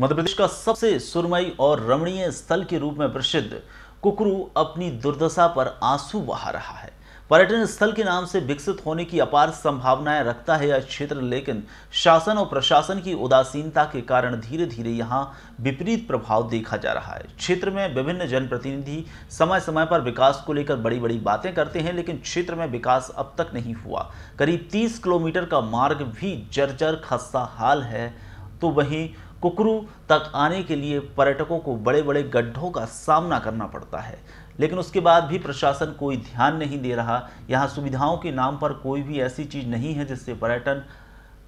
मध्य प्रदेश का सबसे सुरमई और रमणीय स्थल के रूप में प्रसिद्ध कुकरू अपनी दुर्दशा पर आंसू बहा रहा है पर्यटन स्थल के नाम से विकसित होने की अपार संभावनाएं रखता है यह क्षेत्र लेकिन शासन और प्रशासन की उदासीनता के कारण धीरे धीरे यहां विपरीत प्रभाव देखा जा रहा है क्षेत्र में विभिन्न जनप्रतिनिधि समय समय पर विकास को लेकर बड़ी बड़ी बातें करते हैं लेकिन क्षेत्र में विकास अब तक नहीं हुआ करीब तीस किलोमीटर का मार्ग भी जर्जर खस्ता हाल है तो वहीं कुकरू तक आने के लिए पर्यटकों को बड़े बड़े गड्ढों का सामना करना पड़ता है लेकिन उसके बाद भी प्रशासन कोई ध्यान नहीं दे रहा यहाँ सुविधाओं के नाम पर कोई भी ऐसी चीज़ नहीं है जिससे पर्यटन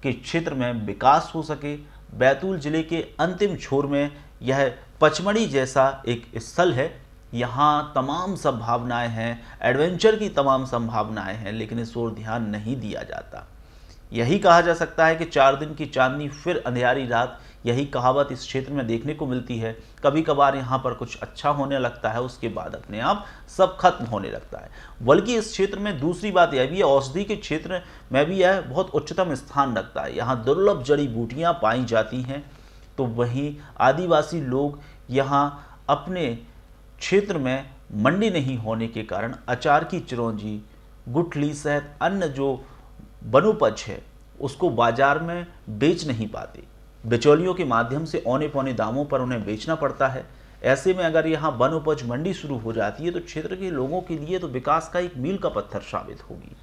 के क्षेत्र में विकास हो सके बैतूल ज़िले के अंतिम छोर में यह पचमढ़ी जैसा एक स्थल है यहाँ तमाम संभावनाएं हैं एडवेंचर की तमाम संभावनाएं हैं लेकिन इस ओर ध्यान नहीं दिया जाता यही कहा जा सकता है कि चार दिन की चांदनी फिर अंधेरी रात यही कहावत इस क्षेत्र में देखने को मिलती है कभी कभार यहाँ पर कुछ अच्छा होने लगता है उसके बाद अपने आप सब खत्म होने लगता है बल्कि इस क्षेत्र में दूसरी बात यह भी है औषधि के क्षेत्र में भी यह बहुत उच्चतम स्थान रखता है यहाँ दुर्लभ जड़ी बूटियाँ पाई जाती हैं तो वहीं आदिवासी लोग यहाँ अपने क्षेत्र में मंडी नहीं होने के कारण अचार की चिरौंजी गुठली सहित अन्य जो वनोपज है उसको बाजार में बेच नहीं पाते बिचौलियों के माध्यम से औने पौने दामों पर उन्हें बेचना पड़ता है ऐसे में अगर यहाँ वन उपज मंडी शुरू हो जाती है तो क्षेत्र के लोगों के लिए तो विकास का एक मील का पत्थर साबित होगी